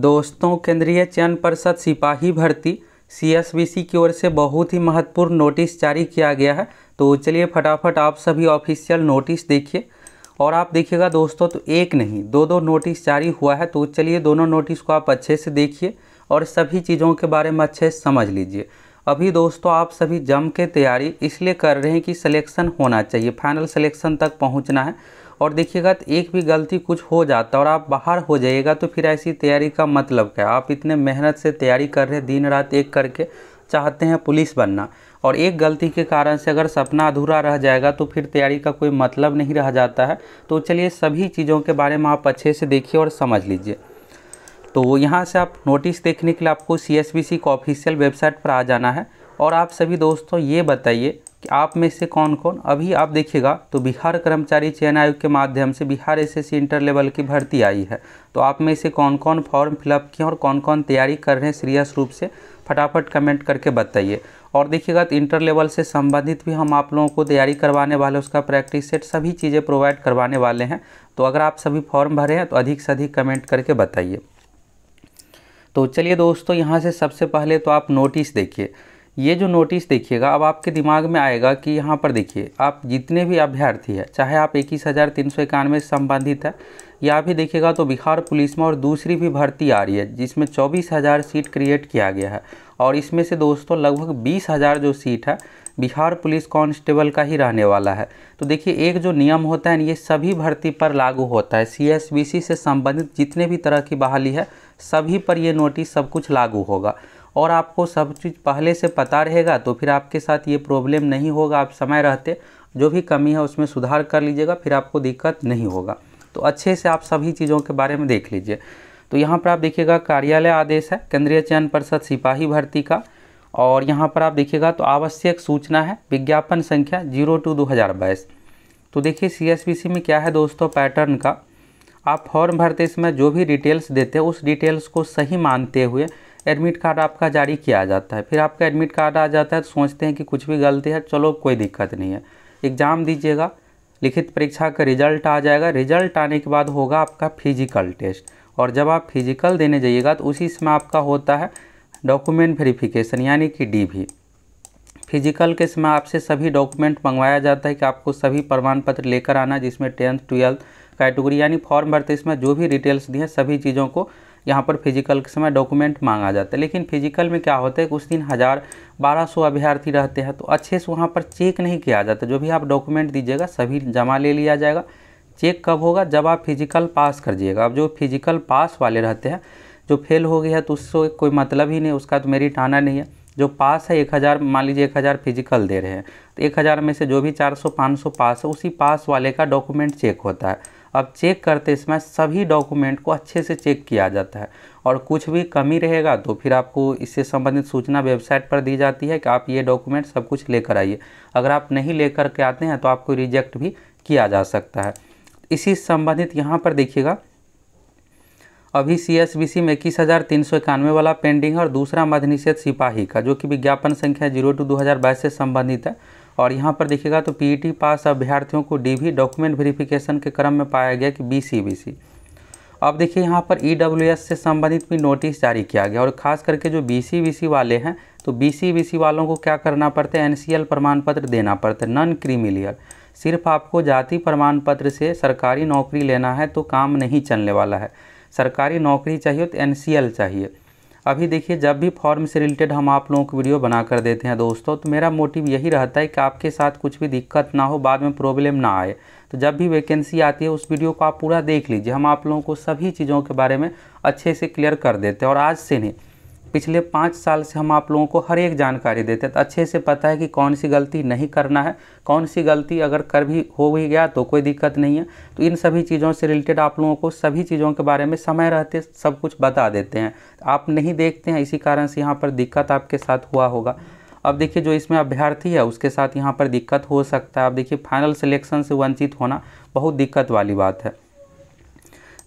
दोस्तों केंद्रीय चयन परिषद सिपाही भर्ती सी की ओर से बहुत ही महत्वपूर्ण नोटिस जारी किया गया है तो चलिए फटाफट आप सभी ऑफिशियल नोटिस देखिए और आप देखिएगा दोस्तों तो एक नहीं दो दो नोटिस जारी हुआ है तो चलिए दोनों नोटिस को आप अच्छे से देखिए और सभी चीज़ों के बारे में अच्छे से समझ लीजिए अभी दोस्तों आप सभी जम के तैयारी इसलिए कर रहे हैं कि सिलेक्शन होना चाहिए फाइनल सिलेक्शन तक पहुंचना है और देखिएगा तो एक भी गलती कुछ हो जाता और आप बाहर हो जाइएगा तो फिर ऐसी तैयारी का मतलब क्या आप इतने मेहनत से तैयारी कर रहे दिन रात एक करके चाहते हैं पुलिस बनना और एक गलती के कारण से अगर सपना अधूरा रह जाएगा तो फिर तैयारी का कोई मतलब नहीं रह जाता है तो चलिए सभी चीज़ों के बारे में आप अच्छे से देखिए और समझ लीजिए तो यहाँ से आप नोटिस देखने के लिए आपको सी एस बी सी का ऑफिशियल वेबसाइट पर आ जाना है और आप सभी दोस्तों ये बताइए कि आप में से कौन कौन अभी आप देखिएगा तो बिहार कर्मचारी चयन आयोग के माध्यम से बिहार एस इंटर लेवल की भर्ती आई है तो आप में से कौन कौन फॉर्म फिलअप किए और कौन कौन तैयारी कर रहे हैं सीरियस रूप से फटाफट कमेंट करके बताइए और देखिएगा तो इंटर लेवल से संबंधित भी हम आप लोगों को तैयारी करवाने वाले उसका प्रैक्टिस सेट सभी चीज़ें प्रोवाइड करवाने वाले हैं तो अगर आप सभी फॉर्म भरे हैं तो अधिक से अधिक कमेंट करके बताइए तो चलिए दोस्तों यहाँ से सबसे पहले तो आप नोटिस देखिए ये जो नोटिस देखिएगा अब आपके दिमाग में आएगा कि यहाँ पर देखिए आप जितने भी अभ्यर्थी हैं चाहे आप इक्कीस हज़ार तीन सौ इक्यानवे से संबंधित है या भी देखिएगा तो बिहार पुलिस में और दूसरी भी भर्ती आ रही है जिसमें चौबीस हज़ार सीट क्रिएट किया गया है और इसमें से दोस्तों लगभग बीस हज़ार जो सीट है बिहार पुलिस कांस्टेबल का ही रहने वाला है तो देखिए एक जो नियम होता है ये सभी भर्ती पर लागू होता है सी से संबंधित जितने भी तरह की बहाली है सभी पर ये नोटिस सब कुछ लागू होगा और आपको सब चीज़ पहले से पता रहेगा तो फिर आपके साथ ये प्रॉब्लम नहीं होगा आप समय रहते जो भी कमी है उसमें सुधार कर लीजिएगा फिर आपको दिक्कत नहीं होगा तो अच्छे से आप सभी चीज़ों के बारे में देख लीजिए तो यहाँ पर आप देखिएगा कार्यालय आदेश है केंद्रीय चयन परिषद सिपाही भर्ती का और यहाँ पर आप देखिएगा तो आवश्यक सूचना है विज्ञापन संख्या जीरो टू दो हज़ार बाईस तो देखिए सी में क्या है दोस्तों पैटर्न का आप फॉर्म भरते समय जो भी डिटेल्स देते हैं उस डिटेल्स को सही मानते हुए एडमिट कार्ड आपका जारी किया जाता है फिर आपका एडमिट कार्ड आ जाता है तो सोचते हैं कि कुछ भी गलती है चलो कोई दिक्कत नहीं है एग्ज़ाम दीजिएगा लिखित परीक्षा का रिजल्ट आ जाएगा रिजल्ट आने के बाद होगा आपका फिजिकल टेस्ट और जब आप फिजिकल देने जाइएगा तो उसी समय आपका होता है डॉक्यूमेंट वेरिफिकेशन यानी कि डी फिजिकल के समय आपसे सभी डॉक्यूमेंट मंगवाया जाता है कि आपको सभी प्रमाण पत्र लेकर आना जिसमें टेंथ ट्वेल्थ कैटेगरी यानी फॉर्म भरते इसमें जो भी डिटेल्स दिए सभी चीज़ों को यहाँ पर फिजिकल के समय डॉक्यूमेंट मांगा जाता है लेकिन फिजिकल में क्या होता है कि उस दिन हज़ार बारह सौ अभ्यर्थी रहते हैं तो अच्छे से वहाँ पर चेक नहीं किया जाता जो भी आप डॉक्यूमेंट दीजिएगा सभी जमा ले लिया जाएगा चेक कब होगा जब आप फिजिकल पास कर दिएगा अब जो फिजिकल पास वाले रहते हैं जो फेल हो गया है तो उससे कोई मतलब ही नहीं उसका तो मेरिट आना नहीं है जो पास है एक हज़ार मान लीजिए एक हज़ार फिजिकल दे रहे हैं तो एक हज़ार में से जो भी चार सौ पाँच सौ पास है उसी पास वाले का डॉक्यूमेंट चेक होता है अब चेक करते समय सभी डॉक्यूमेंट को अच्छे से चेक किया जाता है और कुछ भी कमी रहेगा तो फिर आपको इससे संबंधित सूचना वेबसाइट पर दी जाती है कि आप ये डॉक्यूमेंट सब कुछ लेकर आइए अगर आप नहीं लेकर के आते हैं तो आपको रिजेक्ट भी किया जा सकता है इसी संबंधित यहाँ पर देखिएगा अभी सी एस बी सी में इक्कीस हज़ार तीन सौ इक्यानवे वाला पेंडिंग है और दूसरा मध्य निषेध सिपाही का जो कि विज्ञापन संख्या जीरो टू दो हज़ार बाईस से संबंधित है और यहाँ पर देखिएगा तो पी e पास अभ्यर्थियों को डीवी डॉक्यूमेंट वेरिफिकेशन के क्रम में पाया गया कि बीसीबीसी अब देखिए यहाँ पर ईडब्ल्यूएस e से संबंधित भी नोटिस जारी किया गया और ख़ास करके जो बीसीबीसी वाले हैं तो बीसीबीसी वालों को क्या करना पड़ता है एनसीएल प्रमाण पत्र देना पड़ता है नॉन क्रीमिलियर सिर्फ आपको जाति प्रमाण पत्र से सरकारी नौकरी लेना है तो काम नहीं चलने वाला है सरकारी नौकरी चाहिए तो एन चाहिए अभी देखिए जब भी फॉर्म से रिलेटेड हम आप लोगों को वीडियो बना कर देते हैं दोस्तों तो मेरा मोटिव यही रहता है कि आपके साथ कुछ भी दिक्कत ना हो बाद में प्रॉब्लम ना आए तो जब भी वैकेंसी आती है उस वीडियो को आप पूरा देख लीजिए हम आप लोगों को सभी चीज़ों के बारे में अच्छे से क्लियर कर देते हैं और आज से नहीं पिछले पाँच साल से हम आप लोगों को हर एक जानकारी देते हैं तो अच्छे से पता है कि कौन सी गलती नहीं करना है कौन सी गलती अगर कर भी हो भी गया तो कोई दिक्कत नहीं है तो इन सभी चीज़ों से रिलेटेड आप लोगों को सभी चीज़ों के बारे में समय रहते सब कुछ बता देते हैं आप नहीं देखते हैं इसी कारण से यहाँ पर दिक्कत आपके साथ हुआ होगा अब देखिए जो इसमें अभ्यर्थी है उसके साथ यहाँ पर दिक्कत हो सकता है अब देखिए फाइनल सिलेक्शन से वंचित होना बहुत दिक्कत वाली बात है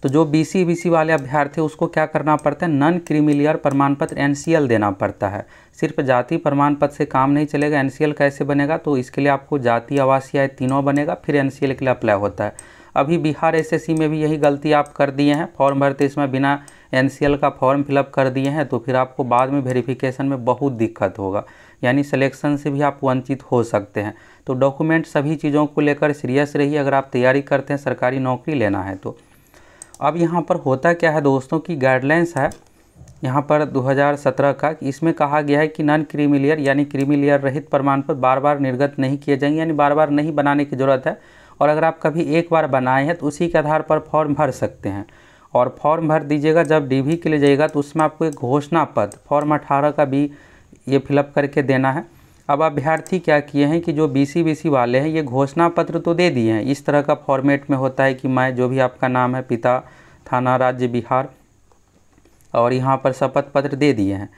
तो जो बी सी वाले अभ्यर्थी उसको क्या करना पड़ता है नन क्रीमिलियर प्रमाण पत्र एल देना पड़ता है सिर्फ जाति प्रमाण पत्र से काम नहीं चलेगा एल कैसे बनेगा तो इसके लिए आपको जाति आवास या तीनों बनेगा फिर एल के लिए अप्लाई होता है अभी बिहार एसएससी में भी यही गलती आप कर दिए हैं फॉर्म भरते इसमें बिना एनसीएल का फॉर्म फिलअप कर दिए हैं तो फिर आपको बाद में वेरिफिकेशन में बहुत दिक्कत होगा यानी सिलेक्शन से भी आप वंचित हो सकते हैं तो डॉक्यूमेंट सभी चीज़ों को लेकर सीरियस रहिए अगर आप तैयारी करते हैं सरकारी नौकरी लेना है तो अब यहाँ पर होता क्या है दोस्तों की गाइडलाइंस है यहाँ पर 2017 का इसमें कहा गया है कि नॉन क्रीमिलियर यानी क्रीमिलियर रहित प्रमाण पत्र बार बार निर्गत नहीं किए जाएंगे यानी बार बार नहीं बनाने की ज़रूरत है और अगर आप कभी एक बार बनाए हैं तो उसी के आधार पर फॉर्म भर सकते हैं और फॉर्म भर दीजिएगा जब डीवी के लिए जाइएगा तो उसमें आपको एक घोषणा पत्र फॉर्म अठारह का भी ये फिलअप करके देना है अब अभ्यर्थी क्या किए हैं कि जो बी वाले हैं ये घोषणा पत्र तो दे दिए हैं इस तरह का फॉर्मेट में होता है कि मैं जो भी आपका नाम है पिता थाना राज्य बिहार और यहाँ पर शपथ पत्र दे दिए हैं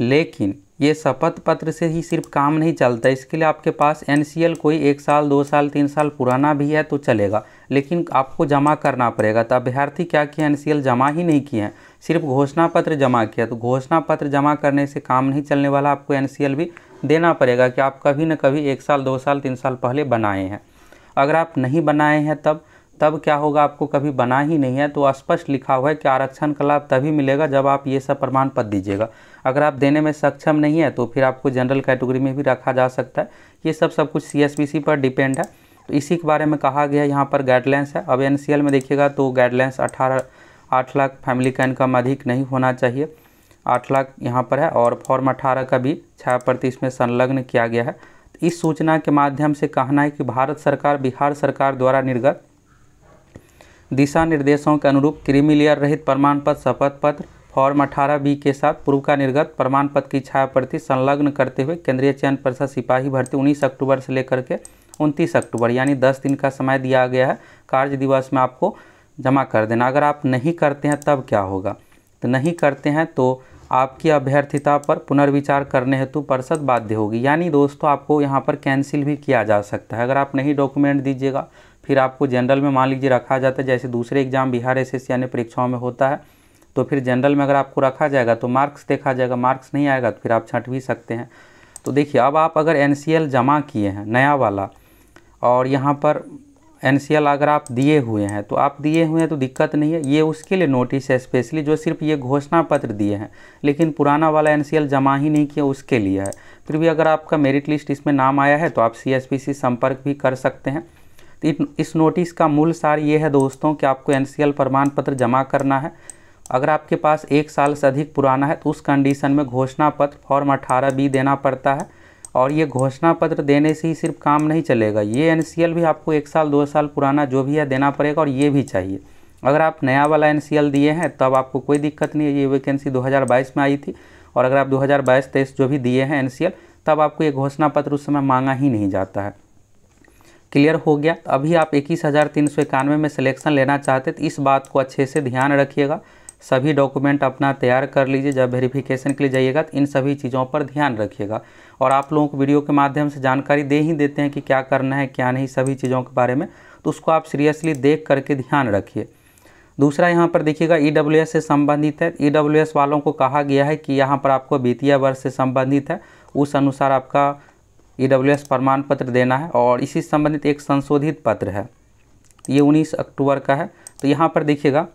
लेकिन ये शपथ पत्र से ही सिर्फ काम नहीं चलता इसके लिए आपके पास एन कोई एक साल दो साल तीन साल पुराना भी है तो चलेगा लेकिन आपको जमा करना पड़ेगा तो अभ्यर्थी क्या किए एन जमा ही नहीं किए हैं सिर्फ घोषणा पत्र जमा किया तो घोषणा पत्र जमा करने से काम नहीं चलने वाला आपको एन भी देना पड़ेगा कि आप कभी ना कभी एक साल दो साल तीन साल पहले बनाए हैं अगर आप नहीं बनाए हैं तब तब क्या होगा आपको कभी बना ही नहीं है तो स्पष्ट लिखा हुआ है कि आरक्षण का लाभ तभी मिलेगा जब आप ये सब प्रमाण पत्र दीजिएगा अगर आप देने में सक्षम नहीं है तो फिर आपको जनरल कैटेगरी में भी रखा जा सकता है ये सब सब कुछ सी पर डिपेंड है तो इसी के बारे में कहा गया यहाँ पर गाइडलाइंस है अब एन में देखिएगा तो गाइडलाइंस अठारह आठ लाख फैमिली का इनकम अधिक नहीं होना चाहिए आठ लाख यहाँ पर है और फॉर्म अठारह का भी छः प्रतिशत इसमें संलग्न किया गया है तो इस सूचना के माध्यम से कहना है कि भारत सरकार बिहार सरकार द्वारा निर्गत दिशा निर्देशों के अनुरूप क्रिमिलियर रहित प्रमाण पत्र शपथ पत्र फॉर्म अठारह बी के साथ पूर्व का निर्गत प्रमाण पत्र की छाया प्रति संलग्न करते हुए केंद्रीय चयन परिषद सिपाही भर्ती उन्नीस अक्टूबर से लेकर के उनतीस अक्टूबर यानी दस दिन का समय दिया गया है कार्य दिवस में आपको जमा कर देना अगर आप नहीं करते हैं तब क्या होगा नहीं करते हैं तो आपकी अभ्यर्थिता पर पुनर्विचार करने हेतु परिषद बाध्य होगी यानी दोस्तों आपको यहाँ पर कैंसिल भी किया जा सकता है अगर आप नहीं डॉक्यूमेंट दीजिएगा फिर आपको जनरल में मान लीजिए रखा जाता है जैसे दूसरे एग्जाम बिहार एस एस यानी परीक्षाओं में होता है तो फिर जनरल में अगर आपको रखा जाएगा तो मार्क्स देखा जाएगा मार्क्स नहीं आएगा तो फिर आप छट भी सकते हैं तो देखिए अब आप अगर एन जमा किए हैं नया वाला और यहाँ पर एन अगर आप दिए हुए हैं तो आप दिए हुए हैं तो दिक्कत नहीं है ये उसके लिए नोटिस है स्पेशली जो सिर्फ ये घोषणा पत्र दिए हैं लेकिन पुराना वाला एन जमा ही नहीं किया उसके लिए है फिर भी अगर आपका मेरिट लिस्ट इसमें नाम आया है तो आप सी संपर्क भी कर सकते हैं तो इस नोटिस का मूल सार ये है दोस्तों कि आपको एन प्रमाण पत्र जमा करना है अगर आपके पास एक साल से अधिक पुराना है तो उस कंडीशन में घोषणा पत्र फॉर्म अठारह बी देना पड़ता है और ये घोषणा पत्र देने से ही सिर्फ काम नहीं चलेगा ये एन भी आपको एक साल दो साल पुराना जो भी है देना पड़ेगा और ये भी चाहिए अगर आप नया वाला एन दिए हैं तब आपको कोई दिक्कत नहीं है ये वैकेंसी 2022 में आई थी और अगर आप 2022-23 जो भी दिए हैं एन तब आपको ये घोषणा पत्र उस समय मांगा ही नहीं जाता है क्लियर हो गया अभी आप इक्कीस हज़ार तीन सौ इक्यानवे में सिलेक्शन लेना चाहते तो इस बात को अच्छे से ध्यान रखिएगा सभी डॉक्यूमेंट अपना तैयार कर लीजिए जब वेरिफिकेशन के लिए जाइएगा तो इन सभी चीज़ों पर ध्यान रखिएगा और आप लोगों को वीडियो के माध्यम से जानकारी दे ही देते हैं कि क्या करना है क्या नहीं सभी चीज़ों के बारे में तो उसको आप सीरियसली देख करके ध्यान रखिए दूसरा यहाँ पर देखिएगा ई e से संबंधित है ई e वालों को कहा गया है कि यहाँ पर आपको वित्तीय वर्ष से संबंधित है उस अनुसार आपका ई e प्रमाण पत्र देना है और इसी संबंधित एक संशोधित पत्र है ये 19 अक्टूबर का है तो यहाँ पर देखिएगा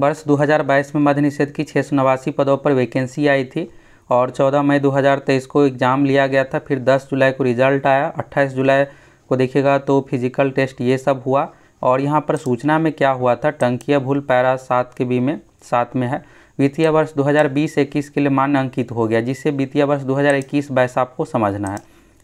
वर्ष 2022 में मध्य निषेध की छः पदों पर वैकेंसी आई थी और 14 मई 2023 को एग्ज़ाम लिया गया था फिर 10 जुलाई को रिज़ल्ट आया 28 जुलाई को देखिएगा तो फिजिकल टेस्ट ये सब हुआ और यहाँ पर सूचना में क्या हुआ था टंकिया भूल पैरा सात के बी में सात में है वित्तीय वर्ष 2020-21 के लिए मान अंकित हो गया जिससे वित्तीय वर्ष 2021-22 आपको समझना है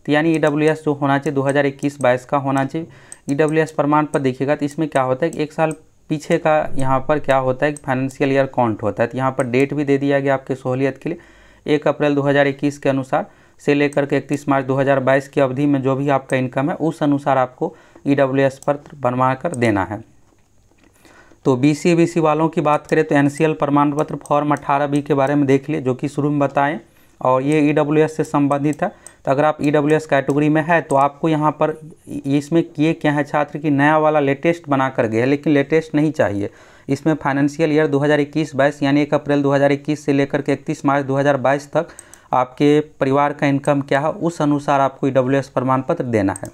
तो यानी ई e जो होना चाहिए 2021-22 का होना चाहिए ई e प्रमाण पर देखिएगा तो इसमें क्या होता है कि एक साल पीछे का यहाँ पर क्या होता है कि फाइनेंशियल ईयर काउंट होता है तो यहाँ पर डेट भी दे दिया गया आपके सहूलियत के लिए एक अप्रैल 2021 के अनुसार से लेकर के इकतीस मार्च 2022 की अवधि में जो भी आपका इनकम है उस अनुसार आपको ई e डब्ल्यू एस पत्र बनवा कर देना है तो बी सी बी सी वालों की बात करें तो एन सी एल प्रमाण पत्र फॉर्म अठारह बी के बारे में देख लिए जो कि शुरू में बताएँ और ये ई डब्ल्यू एस से संबंधित है तो अगर आप ई e कैटेगरी में है तो आपको यहाँ पर इसमें किए क्या है छात्र की नया वाला लेटेस्ट बना कर है लेकिन लेटेस्ट नहीं चाहिए इसमें फाइनेंशियल ईयर 2021-22 यानी एक अप्रैल 2021 से लेकर के इकतीस मार्च 2022 तक आपके परिवार का इनकम क्या है उस अनुसार आपको ई e प्रमाण पत्र देना है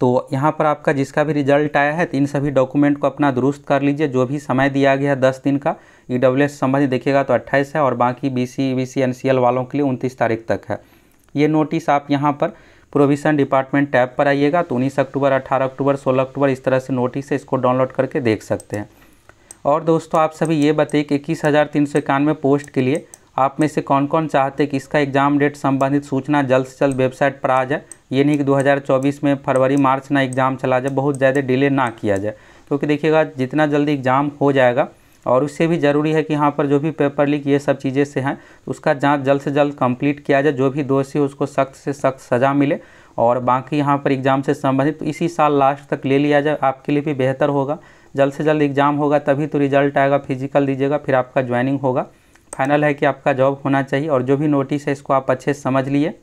तो यहाँ पर आपका जिसका भी रिजल्ट आया है तो इन सभी डॉक्यूमेंट को अपना दुरुस्त कर लीजिए जो भी समय दिया गया है दस दिन का ई डब्ल्यू एस संबंधी देखिएगा तो अट्ठाईस है और बाकी B C B C N C L वालों के लिए उनतीस तारीख तक है ये नोटिस आप यहाँ पर प्रोविशन डिपार्टमेंट टैब पर आइएगा तो उन्नीस अक्टूबर अट्ठारह अक्टूबर सोलह अक्टूबर इस तरह से नोटिस है इसको डाउनलोड करके देख सकते हैं और दोस्तों आप सभी ये बताइए कि इक्कीस हज़ार तीन सौ इक्यानवे पोस्ट के लिए आप में से कौन कौन चाहते हैं कि इसका एग्ज़ाम डेट संबंधित सूचना जल्द से जल्द वेबसाइट पर आ जाए ये नहीं कि 2024 में फरवरी मार्च ना एग्ज़ाम चला जाए बहुत ज़्यादा डिले ना किया जाए क्योंकि देखिएगा जितना जल्दी एग्ज़ाम हो जाएगा और उससे भी ज़रूरी है कि यहाँ पर जो भी पेपर लीक ये सब चीज़ें से हैं तो उसका जांच जल्द से जल्द कंप्लीट किया जाए जो भी दोषी उसको सख्त से सख्त सज़ा मिले और बाकी यहाँ पर एग्ज़ाम से संबंधित तो इसी साल लास्ट तक ले लिया जाए आपके लिए भी बेहतर होगा जल्द से जल्द एग्ज़ाम होगा तभी तो रिजल्ट आएगा फिजिकल दीजिएगा फिर आपका ज्वाइनिंग होगा फाइनल है कि आपका जॉब होना चाहिए और जो भी नोटिस है इसको आप अच्छे से समझ लिए